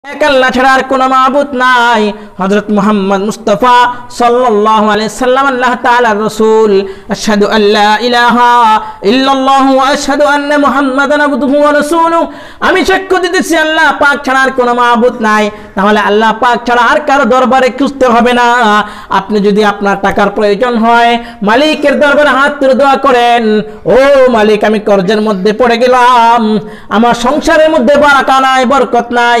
আমি সাক্ষ্য দিতেছি আল্লাহ পাক ছাড়া আর কোনো মাবুদ নাই তাহলে আল্লাহ পাক ছাড়া আর কারো দরবারে খুঁজতে হবে না আপনি যদি আপনার টাকার প্রয়োজন হয় মালিকের দরবারে হাত তুলে দোয়া করেন ও মালিক আমি কর্জের মধ্যে পড়ে গেলাম আমার সংসারের মধ্যে বারাকা নাই বরকত নাই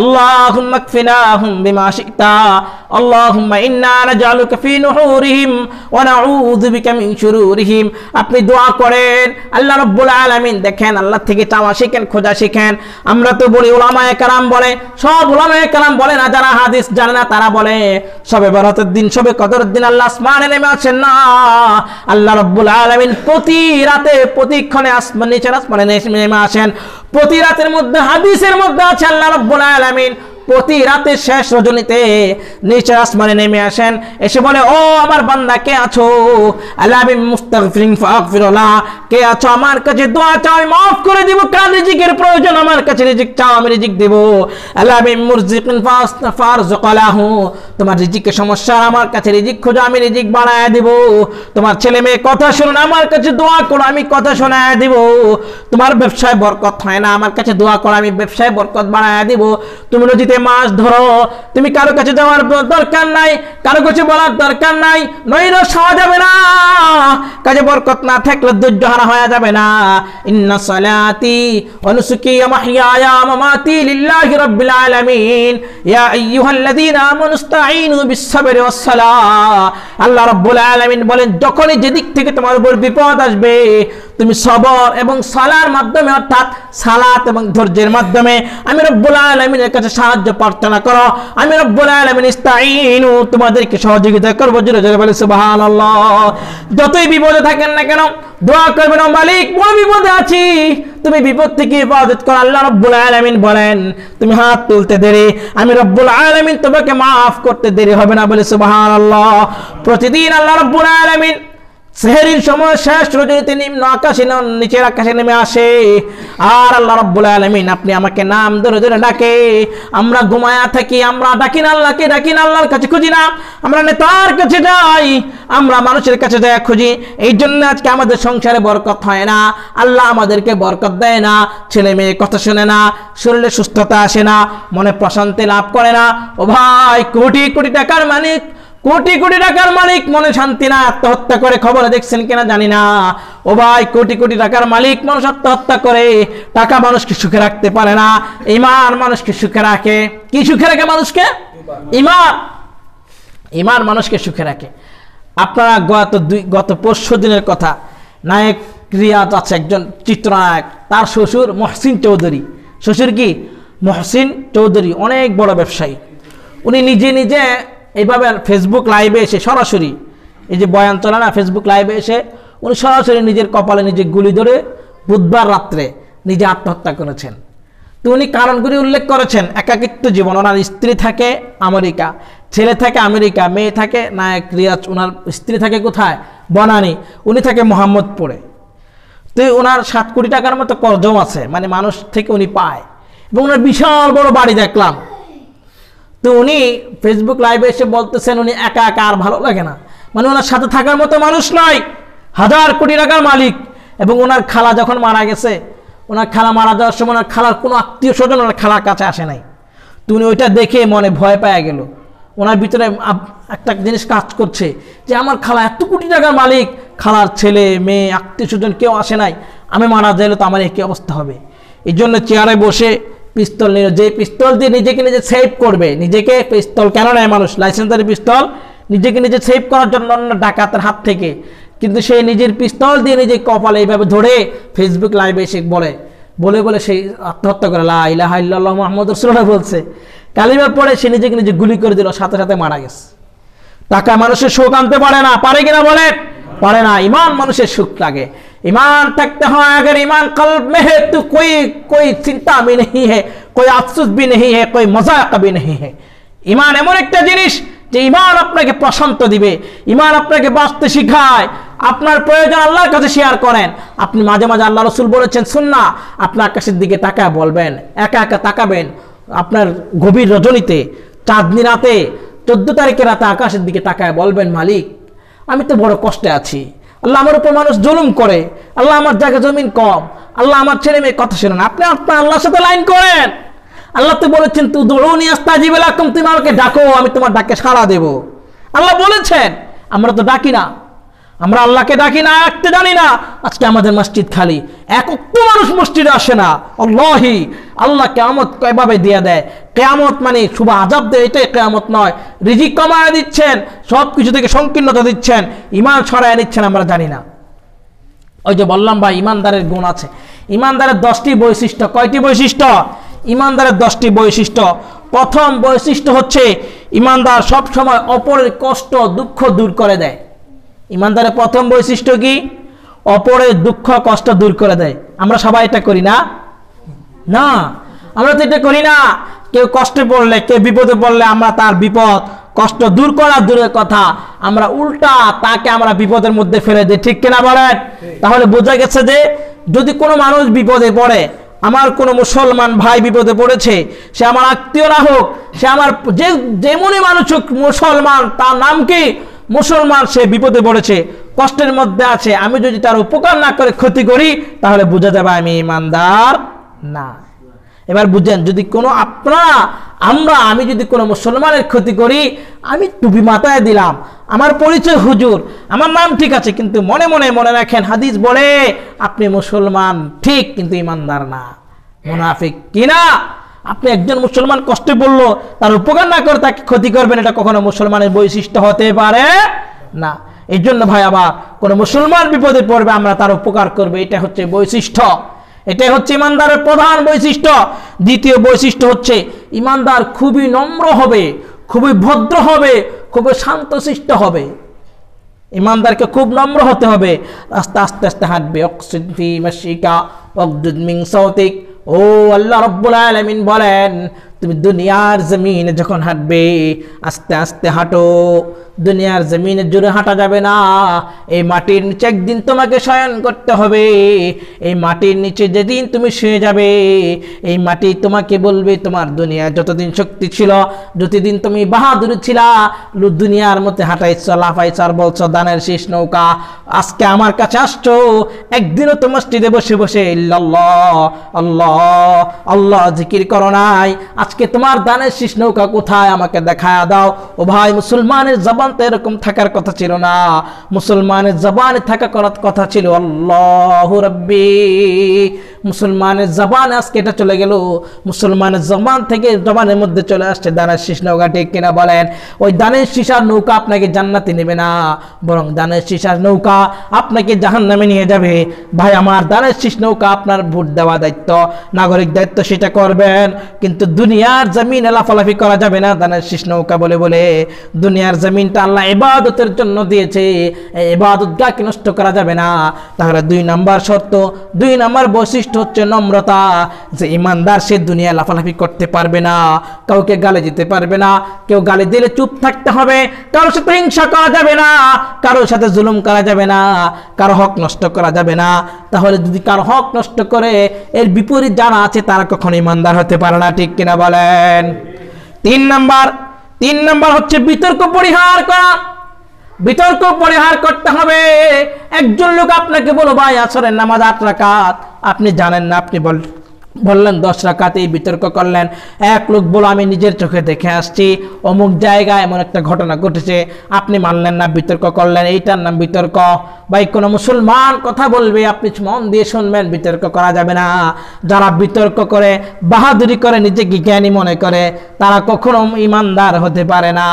اللهم اكفناهم بما شئت اللهم انا نجعلك في نحورهم ونعوذ بك من شرورهم আপনি দোয়া করেন আল্লাহ রব্বুল আলামিন দেখেন আল্লাহ থেকে চাওয়া শিখেন খোঁজা শিখেন আমরা তো বলি ওলামায়ে কালাম বলে সব উলামায়ে কালাম বলে না যারা হাদিস জানে না তারা বলে সবে বরাতের দিন সবে কদরের দিন আল্লাহ আসমানে নেমে আছেন না আল্লাহ রব্বুল আলামিন প্রতি রাতে প্রতিক্ষণে আসমান নিচে আসমানে নেমে আসেন প্রতি রাতের মধ্যে হাদিসের মধ্যে আছে আল্লাহ রব্বুল আলামিন প্রতি রাতে শেষ রজনীতে নিচে আসমানে নেমে আসেন এসে বলে ও আমার বান্দা কে আছো আল্লাহ আমি মুস্তাগফিরিন ফাগফিরুল্লাহ কে আছো আমার কাছে দোয়া চাও আমি maaf করে দেব কার রিজিকের প্রয়োজন আমার কাছে রিজিক চাও আমি রিজিক দেব আল্লাহ আমি মুরজিকিন ফারযুকালাহু তোমার রিজিকের সমস্যা আমার কাছে রিজিক খোঁজো আমি রিজিক বাড়ায় দিব তোমার ছেলে মেয়ে কথা শুনুন আমার কাছে দোয়া করো আমি কথা শোনায় দিব তোমার ব্যবসায় বরকত হয় না আমার কাছে দোয়া করো আমি ব্যবসায় বরকত বাড়ায় দিব তুমি নদীতে মাছ ধরো তুমি কারো কাছে যাওয়ার দরকার নাই কারো কাছে বলার দরকার নাই নইর সহা যাবে না কাজে বরকত না থাকলে দুর্যোহারা হয়ে যাবে না ইন্না সালাতি অনুসুকি মাহিয়া মামাতি লিল্লাহি রাব্বিল আলামিন ইয়া আইয়ুহাল্লাযীনা আমানু আল্লাহ রব্বুল আলমিন বলেন যখনই যেদিক থেকে তোমার উপর বিপদ আসবে তুমি সবর এবং সালার মাধ্যমে অর্থাৎ সালাত এবং ধৈর্যের মাধ্যমে আমি রব্বুল আলমিনের কাছে সাহায্য প্রার্থনা করো আমি রব্বুল আলমিন ইস্তাইনু তোমাদেরকে সহযোগিতা করবো জোরে জোরে বলে সুবাহান যতই বিপদে থাকেন না কেন দোয়া করবেন মালিক বড় বিপদে আছি তুমি বিপদ থেকে ইবাদত করো আল্লাহ রব্বুল আলমিন বলেন তুমি হাত তুলতে দেরি আমি রব্বুল আলমিন তোমাকে মাফ করতে দেরি হবে না বলে সুবহানাল্লাহ প্রতিদিন আল্লাহ রব্বুল আলামিন সেহেরির সময় শেষ তিনি নিম্ন আকাশে নিচের আকাশে নেমে আসে আর আল্লাহ রব্বুল আলমিন আপনি আমাকে নাম ধরে ধরে ডাকে আমরা ঘুমায়া থাকি আমরা ডাকি না আল্লাহকে ডাকি না আল্লাহর কাছে খুঁজি না আমরা নেতার কাছে যাই আমরা মানুষের কাছে যাই খুঁজি এই জন্য আজকে আমাদের সংসারে বরকত হয় না আল্লাহ আমাদেরকে বরকত দেয় না ছেলে মেয়ে কথা শোনে না শরীরে সুস্থতা আসে না মনে প্রশান্তি লাভ করে না ও ভাই কোটি কোটি টাকার মালিক কোটি কোটি টাকার মালিক মনে শান্তি না আত্মহত্যা করে খবরে দেখছেন কিনা জানি না ও ভাই কোটি কোটি টাকার মালিক মানুষ আত্মহত্যা করে টাকা মানুষকে সুখে রাখতে পারে না ইমান মানুষকে সুখে রাখে কি সুখে রাখে মানুষকে ইমান ইমান মানুষকে সুখে রাখে আপনারা গত দুই গত পরশু দিনের কথা নায়ক রিয়াজ আছে একজন চিত্রনায়ক তার শ্বশুর মহসিন চৌধুরী শ্বশুর কি মহসিন চৌধুরী অনেক বড় ব্যবসায়ী উনি নিজে নিজে এইভাবে ফেসবুক লাইভে এসে সরাসরি এই যে বয়ান চলে না ফেসবুক লাইভে এসে উনি সরাসরি নিজের কপালে নিজে গুলি ধরে বুধবার রাত্রে নিজে আত্মহত্যা করেছেন তো উনি কারণগুলি উল্লেখ করেছেন একাকিত্ব জীবন ওনার স্ত্রী থাকে আমেরিকা ছেলে থাকে আমেরিকা মেয়ে থাকে নায়ক রিয়াজ ওনার স্ত্রী থাকে কোথায় বনানি উনি থাকে মোহাম্মদপুরে তো ওনার সাত কোটি টাকার মতো কর্জম আছে মানে মানুষ থেকে উনি পায় এবং ওনার বিশাল বড় বাড়ি দেখলাম তো উনি ফেসবুক লাইভে এসে বলতেছেন উনি একা একা আর ভালো লাগে না মানে ওনার সাথে থাকার মতো মানুষ নয় হাজার কোটি টাকার মালিক এবং ওনার খালা যখন মারা গেছে ওনার খালা মারা যাওয়ার সময় ওনার খালার কোনো আত্মীয় স্বজন ওনার খালার কাছে আসে নাই তো উনি ওইটা দেখে মনে ভয় পাওয়া গেল ওনার ভিতরে একটা জিনিস কাজ করছে যে আমার খালা এত কোটি টাকার মালিক খালার ছেলে মেয়ে আত্মীয় স্বজন কেউ আসে নাই আমি মারা যাইলে তো আমার একই অবস্থা হবে এই জন্য চেয়ারে বসে পিস্তল নিল যে পিস্তল দিয়ে নিজেকে নিজে সেভ করবে নিজেকে পিস্তল কেন নেয় মানুষ লাইসেন্সারি পিস্তল নিজেকে নিজে সেভ করার জন্য অন্য ডাকাতের হাত থেকে কিন্তু সে নিজের পিস্তল দিয়ে নিজে কপাল এইভাবে ধরে ফেসবুক লাইভে এসে বলে বলে বলে সে আত্মহত্যা করে লা ইলাহা ইল্লাল্লাহ মোহাম্মদ রসুল্লাহ বলছে কালিমার পরে সে নিজেকে নিজে গুলি করে দিল সাথে সাথে মারা গেছে টাকা মানুষের সুখ আনতে পারে না পারে কিনা বলে পারে না ইমান মানুষের সুখ লাগে ईमान থাকতে হয় अगर ईमान कल्ब में है तो कोई कोई चिंता भी नहीं है कोई अफसोस भी नहीं है कोई मजाक भी नहीं है ईमान এমন একটা জিনিস যে ইমান আপনাকে প্রশান্ত দিবে ইমান আপনাকে বাঁচতে শিখায় আপনার প্রয়োজন আল্লাহর কাছে শেয়ার করেন আপনি মাঝে মাঝে আল্লাহ রসুল বলেছেন শুন না আপনার আকাশের দিকে তাকায় বলবেন একা একা তাকাবেন আপনার গভীর রজনীতে চাঁদনি রাতে চোদ্দ তারিখের রাতে আকাশের দিকে তাকায় বলবেন মালিক আমি তো বড় কষ্টে আছি আল্লাহ আমার উপর মানুষ জুলুম করে আল্লাহ আমার জায়গা জমিন কম আল্লাহ আমার ছেলে মেয়ে কথা শোনেন আপনি আপনার আল্লাহর সাথে লাইন করেন আল্লাহ তো বলেছেন তু দৌড়নি তুমি আমাকে ডাকো আমি তোমার ডাকে সাড়া দেবো আল্লাহ বলেছেন আমরা তো ডাকি না আমরা আল্লাহকে ডাকি না একটা জানি না আজকে আমাদের মসজিদ খালি একত্র মানুষ মসজিদে আসে না অল্লাহি আল্লাহ কেয়ামত কেভাবে দিয়ে দেয় কেয়ামত মানে শুভ আজাব দেয় এটাই কেয়ামত নয় রিজিক কমায় দিচ্ছেন সব কিছু থেকে সংকীর্ণতা দিচ্ছেন ইমান সরায় নিচ্ছেন আমরা জানি না ওই যে বললাম ভাই ইমানদারের গুণ আছে ইমানদারের দশটি বৈশিষ্ট্য কয়টি বৈশিষ্ট্য ইমানদারের দশটি বৈশিষ্ট্য প্রথম বৈশিষ্ট্য হচ্ছে ইমানদার সবসময় অপরের কষ্ট দুঃখ দূর করে দেয় ইমানদারের প্রথম বৈশিষ্ট্য কি অপরের দুঃখ কষ্ট দূর করে দেয় আমরা সবাই এটা করি না না আমরা তো এটা করি না কেউ কষ্টে পড়লে কেউ বিপদে পড়লে আমরা তার বিপদ কষ্ট দূর করার দূরের কথা আমরা উল্টা তাকে আমরা বিপদের মধ্যে ফেলে দিই ঠিক কিনা বলেন তাহলে বোঝা গেছে যে যদি কোনো মানুষ বিপদে পড়ে আমার কোনো মুসলমান ভাই বিপদে পড়েছে সে আমার আত্মীয় না হোক সে আমার যে যেমনই মানুষ হোক মুসলমান তার নাম কি মুসলমান সে বিপদে পড়েছে কষ্টের মধ্যে আছে আমি যদি তার উপকার না করে ক্ষতি করি তাহলে বোঝা যাবে আমি ইমানদার না এবার বুঝেন যদি কোনো আপনা আমরা আমি যদি কোনো মুসলমানের ক্ষতি করি আমি টুপি মাথায় দিলাম আমার পরিচয় হুজুর আমার নাম ঠিক আছে কিন্তু মনে মনে মনে রাখেন হাদিস বলে আপনি মুসলমান ঠিক কিন্তু ইমানদার না মুনাফিক কিনা আপনি একজন মুসলমান কষ্টে বলল তার উপকার না করে তাকে ক্ষতি করবেন এটা কখনো মুসলমানের বৈশিষ্ট্য হতে পারে না এই জন্য ভাই আবার কোনো মুসলমান বিপদে পড়বে আমরা তার উপকার করব এটা হচ্ছে বৈশিষ্ট্য এটাই হচ্ছে ইমানদারের প্রধান বৈশিষ্ট্য দ্বিতীয় বৈশিষ্ট্য হচ্ছে ইমানদার খুবই নম্র হবে খুবই ভদ্র হবে খুবই শান্তশিষ্ট হবে ইমানদারকে খুব নম্র হতে হবে আস্তে আস্তে আস্তে হাঁটবে অক্সিদ্ধিকা অগ্দুদ্মিং সৌতিক ও আল্লাহ রব্বুল আলমিন বলেন তুমি দুনিয়ার জমিনে যখন হাঁটবে আস্তে আস্তে হাঁটো দুনিয়ার জমিনে জুড়ে হাঁটা যাবে না এই মাটির নিচে একদিন তোমাকে শয়ন করতে হবে এই মাটির নিচে যেদিন তুমি শুয়ে যাবে এই মাটি তোমাকে বলবে তোমার দুনিয়া যতদিন শক্তি ছিল যতদিন তুমি বাহাদুর ছিলা দুনিয়ার মধ্যে হাঁটাইছ লাফাইছ আর বলছ দানের শেষ নৌকা আজকে আমার কাছে আসছো একদিনও তো মসজিদে বসে বসে আল্লাহ আল্লাহ আল্লাহ জিকির করো নাই আজকে আজকে তোমার দানের শীষ নৌকা কোথায় আমাকে দেখায় দাও ও ভাই মুসলমানের জবান তো এরকম থাকার কথা ছিল না মুসলমানের জবানে থাকা করার কথা ছিল আল্লাহ রব্বী মুসলমানের জবান আজকে এটা চলে গেল মুসলমানের জবান থেকে জবানের মধ্যে চলে আসছে দানের শীষ নৌকা ঠিক কিনা বলেন ওই দানের শীষার নৌকা আপনাকে জান্নাতে নেবে না বরং দানের শীষার নৌকা আপনাকে জাহান নামে নিয়ে যাবে ভাই আমার দানের শীষ নৌকা আপনার ভোট দেওয়া দায়িত্ব নাগরিক দায়িত্ব সেটা করবেন কিন্তু দুনিয়ার জমিন এলাফালাফি করা যাবে না দানের শীষ নৌকা বলে বলে দুনিয়ার জমিনটা আল্লাহ এবাদতের জন্য দিয়েছে এবাদতটাকে নষ্ট করা যাবে না তাহলে দুই নাম্বার শর্ত দুই নাম্বার বৈশিষ্ট্য হচ্ছে নম্রতা যে ইমানদার সে দুনিয়া লাফালাফি করতে পারবে না কাউকে গালে যেতে পারবে না কেউ গালে দিলে চুপ থাকতে হবে কারোর সাথে হিংসা করা যাবে না কারোর সাথে জুলুম করা যাবে না কারো হক নষ্ট করা যাবে না তাহলে যদি কারো হক নষ্ট করে এর বিপরীত যারা আছে তারা কখনো ইমানদার হতে পারে না ঠিক কিনা বলেন তিন নম্বর তিন নম্বর হচ্ছে বিতর্ক পরিহার করা বিতর্ক পরিহার করতে হবে একজন লোক আপনাকে বলো ভাই আসরের নামাজ আট রাকাত আপনি জানেন না আপনি বল বললেন দশ রাকাতেই বিতর্ক করলেন এক লোক বলো আমি নিজের চোখে দেখে আসছি অমুক জায়গায় এমন একটা ঘটনা ঘটেছে আপনি মানলেন না বিতর্ক করলেন এইটার নাম বিতর্ক বা কোনো মুসলমান কথা বলবে আপনি মন দিয়ে শুনবেন বিতর্ক করা যাবে না যারা বিতর্ক করে বাহাদুরি করে নিজেকে জ্ঞানী মনে করে তারা কখনো ইমানদার হতে পারে না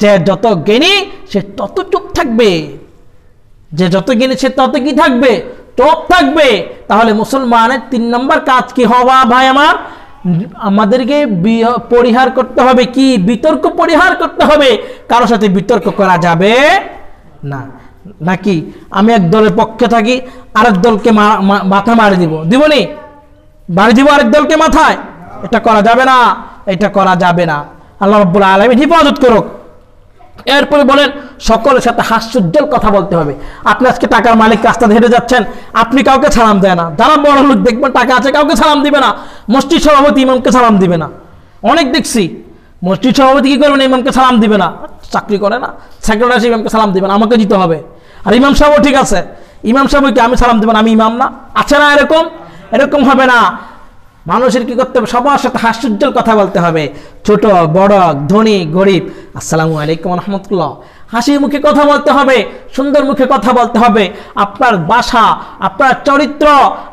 যে যত জ্ঞানী সে তত চুপ থাকবে যে যত জ্ঞানী সে তত কি থাকবে চোপ থাকবে তাহলে মুসলমানের তিন নম্বর কাজ কি হওয়া ভাই আমার আমাদেরকে পরিহার করতে হবে কি বিতর্ক পরিহার করতে হবে কারোর সাথে বিতর্ক করা যাবে না নাকি আমি এক দলের পক্ষে থাকি আরেক দলকে মাথা মারি দিব দিব নি বাড়ি দিব আরেক দলকে মাথায় এটা করা যাবে না এটা করা যাবে না আল্লাহ রব্বুল আলমী হিফাজত করুক এরপরে বলেন সকলের সাথে হাস্যজ্জ্বল কথা বলতে হবে আপনি আজকে টাকার মালিক রাস্তা হেঁটে যাচ্ছেন আপনি কাউকে সালাম দেয় না যারা বড় লোক দেখবেন টাকা আছে কাউকে সালাম দিবে না মসজিদ সভাপতি ইমামকে সালাম দিবে না অনেক দেখছি মসজিদ সভাপতি কী করবেন ইমামকে সালাম দিবে না চাকরি করে না সেক্রেটারি ইমামকে সালাম দিবে না আমাকে দিতে হবে আর ইমাম সাহেবও ঠিক আছে ইমাম সাহেবকে আমি সালাম না আমি ইমাম না আছে না এরকম এরকম হবে না মানুষের কি করতে হবে সবার সাথে হাস্যজ্জ্বল কথা বলতে হবে ছোট বড় ধনী গরিব আসসালামু আলাইকুম রহমতুল্লাহ হাসি মুখে কথা বলতে হবে সুন্দর মুখে কথা বলতে হবে আপনার বাসা আপনার চরিত্র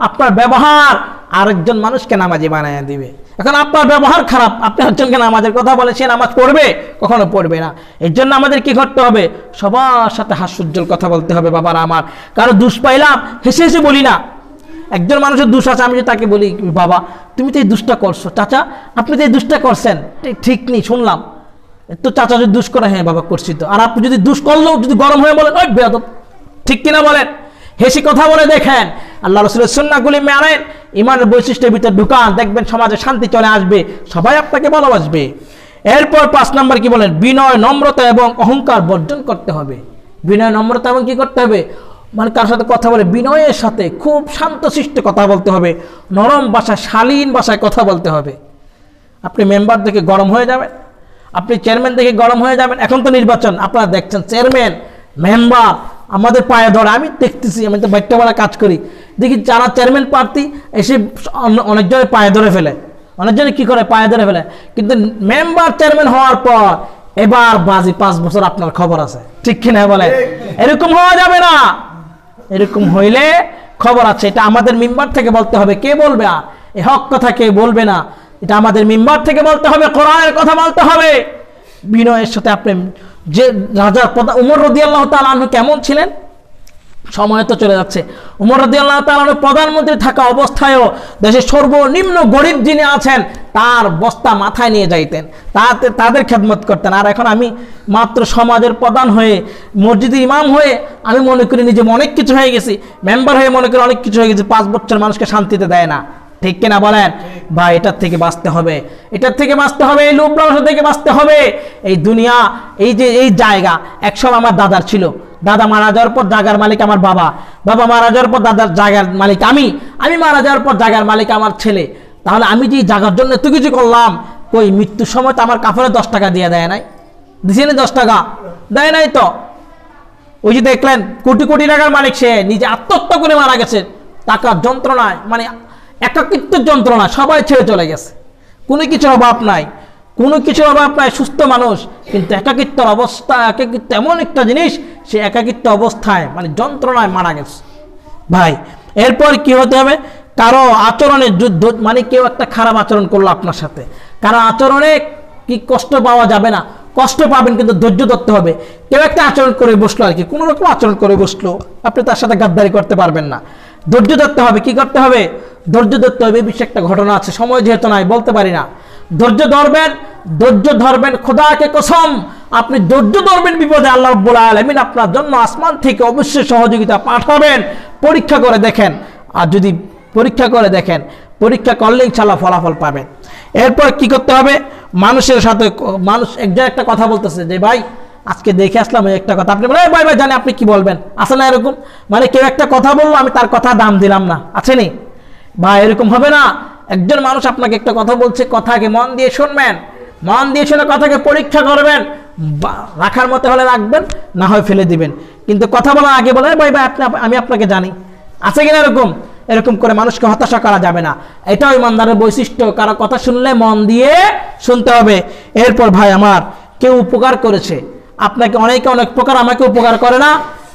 আপনার ব্যবহার আরেকজন মানুষকে নামাজি বানায় দিবে এখন আপনার ব্যবহার খারাপ আপনি একজনকে নামাজের কথা বলে সে নামাজ পড়বে কখনো পড়বে না এর জন্য আমাদের কি করতে হবে সবার সাথে হাস্যজ্জ্বল কথা বলতে হবে বাবার আমার কারো দুষ পাইলাম হেসে হেসে বলি না একজন মানুষের দুষ আছে আমি যদি তাকে বলি বাবা তুমি তো এই দুষ্টা করছো চাচা আপনি তো এই দুষ্টা করছেন ঠিক নেই শুনলাম তো চাচা যদি দুষ করে হ্যাঁ বাবা করছি তো আর আপনি যদি দুষ করলেও যদি গরম হয়ে বলেন ওই বেদ ঠিক কিনা বলেন হেসি কথা বলে দেখেন আল্লাহ রসুলের সন্নাগুলি মেরেন ইমানের বৈশিষ্ট্যের ভিতরে ঢুকান দেখবেন সমাজে শান্তি চলে আসবে সবাই আপনাকে ভালোবাসবে এরপর পাঁচ নম্বর কি বলেন বিনয় নম্রতা এবং অহংকার বর্জন করতে হবে বিনয় নম্রতা এবং কি করতে হবে মানে কার সাথে কথা বলে বিনয়ের সাথে খুব শান্তশিষ্ট কথা বলতে হবে নরম ভাষায় শালীন ভাষায় কথা বলতে হবে আপনি মেম্বার দেখে গরম হয়ে যাবেন আপনি চেয়ারম্যান দেখে গরম হয়ে যাবেন এখন তো নির্বাচন আপনারা দেখছেন চেয়ারম্যান মেম্বার আমাদের পায়ে ধরে আমি দেখতেছি আমি তো বলা কাজ করি দেখি যারা চেয়ারম্যান প্রার্থী এসে অনেকজনের পায়ে ধরে ফেলে অনেকজনে কি করে পায়ে ধরে ফেলে কিন্তু মেম্বার চেয়ারম্যান হওয়ার পর এবার বাজি পাঁচ বছর আপনার খবর আছে ঠিক কিনা বলে এরকম হওয়া যাবে না এরকম হইলে খবর আছে এটা আমাদের মিম্বার থেকে বলতে হবে কে বলবে এ হক কথা কে বলবে না এটা আমাদের মিম্বার থেকে বলতে হবে কোরআনের কথা বলতে হবে বিনয়ের সাথে আপনি যে রাজার পদা উমর রদিয়াল্লাহ তাল কেমন ছিলেন সময় তো চলে যাচ্ছে উমর আল্লাহ তালার প্রধানমন্ত্রী থাকা অবস্থায়ও দেশের সর্বনিম্ন গরিব যিনি আছেন তার বস্তা মাথায় নিয়ে যাইতেন তাতে তাদের খেদমত করতেন আর এখন আমি মাত্র সমাজের প্রধান হয়ে মসজিদ ইমাম হয়ে আমি মনে করি নিজে অনেক কিছু হয়ে গেছি মেম্বার হয়ে মনে করি অনেক কিছু হয়ে গেছি পাঁচ বছর মানুষকে শান্তিতে দেয় না ঠিক কিনা বলেন বা এটার থেকে বাঁচতে হবে এটার থেকে বাঁচতে হবে এই লোভ থেকে বাঁচতে হবে এই দুনিয়া এই যে এই জায়গা একসব আমার দাদার ছিল দাদা মারা যাওয়ার পর জাগার মালিক আমার বাবা বাবা মারা যাওয়ার পর দাদার জাগার মালিক আমি আমি মারা যাওয়ার পর জাগার মালিক আমার ছেলে তাহলে আমি যে জাগার জন্য এত কিছু করলাম ওই মৃত্যুর সময় তো আমার কাপড়ে দশ টাকা দিয়ে দেয় নাই দিছে নি দশ টাকা দেয় নাই তো ওই যে দেখলেন কোটি কোটি টাকার মালিক সে নিজে আত্মহত্যা করে মারা গেছে টাকার যন্ত্রণায় মানে একাকৃত্বের যন্ত্রণা সবাই ছেড়ে চলে গেছে কোনো কিছুর অভাব নাই কোনো কিছুর অভাব নাই সুস্থ মানুষ কিন্তু একাকিত্বর অবস্থা একাকিত্ব এমন একটা জিনিস সে একাকিত্ব অবস্থায় মানে যন্ত্রণায় মারা গেছে ভাই এরপর কি হতে হবে কারো আচরণে যুদ্ধ মানে কেউ একটা খারাপ আচরণ করলো আপনার সাথে কারো আচরণে কি কষ্ট পাওয়া যাবে না কষ্ট পাবেন কিন্তু ধৈর্য ধরতে হবে কেউ একটা আচরণ করে বসলো আর কি কোনো রকম আচরণ করে বসলো আপনি তার সাথে গাদ্দারি করতে পারবেন না ধৈর্য ধরতে হবে কি করতে হবে ধৈর্য ধরতে হবে বিশেষ একটা ঘটনা আছে সময় যেহেতু নাই বলতে পারি না ধৈর্য ধরবেন ধৈর্য ধরবেন খোদাকে কসম আপনি ধৈর্য ধরবেন বিপদে আল্লাহ রব্বুল আলমিন আপনার জন্য আসমান থেকে অবশ্যই সহযোগিতা পাঠাবেন পরীক্ষা করে দেখেন আর যদি পরীক্ষা করে দেখেন পরীক্ষা করলে ইনশাল্লাহ ফলাফল পাবেন এরপর কি করতে হবে মানুষের সাথে মানুষ একজন একটা কথা বলতেছে যে ভাই আজকে দেখে আসলাম ওই একটা কথা আপনি বলেন ভাই ভাই জানে আপনি কি বলবেন আছে না এরকম মানে কেউ একটা কথা বললো আমি তার কথা দাম দিলাম না আছে নি বা এরকম হবে না একজন মানুষ আপনাকে একটা কথা বলছে কথাকে মন দিয়ে শুনবেন মন দিয়ে শুনে কথাকে পরীক্ষা করবেন রাখার মতো হলে রাখবেন না হয় ফেলে দিবেন কিন্তু কথা বলার আগে বলে ভাই ভাই আপনি আমি আপনাকে জানি আছে কিনা এরকম এরকম করে মানুষকে হতাশা করা যাবে না এটাও ইমানদারের বৈশিষ্ট্য কারো কথা শুনলে মন দিয়ে শুনতে হবে এরপর ভাই আমার কেউ উপকার করেছে আপনাকে অনেকে অনেক প্রকার আমাকে উপকার করে না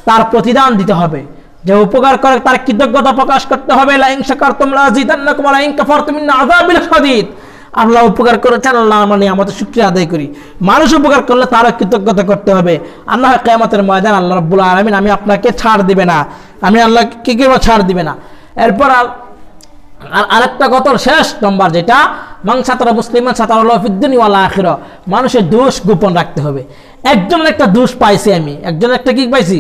তার প্রতিদান দিতে হবে যে উপকার করে তার কৃতজ্ঞতা প্রকাশ করতে হবে আল্লাহ উপকার করেছেন আল্লাহ মানে আমাদের শুক্রিয়া আদায় করি মানুষ উপকার করলে তারও কৃতজ্ঞতা করতে হবে আল্লাহ কেমতের ময়দান আল্লাহ রব্বুল আলমিন আমি আপনাকে ছাড় দিবে না আমি আল্লাহ কী কেউ ছাড় দিবে না এরপর আর আরেকটা কত শেষ নম্বর যেটা মাংসাতরা মুসলিমান সাতারুদ্দিনওয়ালা আখির মানুষের দোষ গোপন রাখতে হবে একজনের একটা দোষ পাইছি আমি একজনের একটা কি পাইছি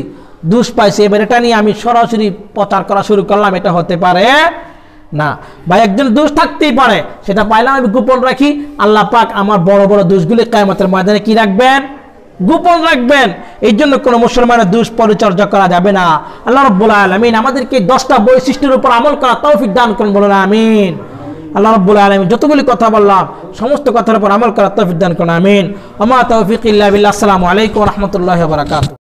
দোষ পাইছে এবার এটা নিয়ে আমি সরাসরি প্রচার করা শুরু করলাম এটা হতে পারে না বা একজন দোষ থাকতেই পারে সেটা পাইলাম আমি গোপন রাখি আল্লাহ পাক আমার বড় বড় দোষগুলি কায়মতের ময়দানে কি রাখবেন গোপন রাখবেন এই জন্য কোনো মুসলমানের দোষ পরিচর্যা করা যাবে না আল্লাহ রব্বুল আলমিন আমাদেরকে দশটা বৈশিষ্ট্যের উপর আমল করা তৌফিক দান করুন বলুন আমিন আল্লাহ রব্বুল আলমিন যতগুলি কথা বললাম সমস্ত কথার উপর আমল করা তৌফিক দান করুন আমিন আমার তৌফিক ইল্লাহ আসসালামু আলাইকুম রহমতুল্লাহ বারাকাতু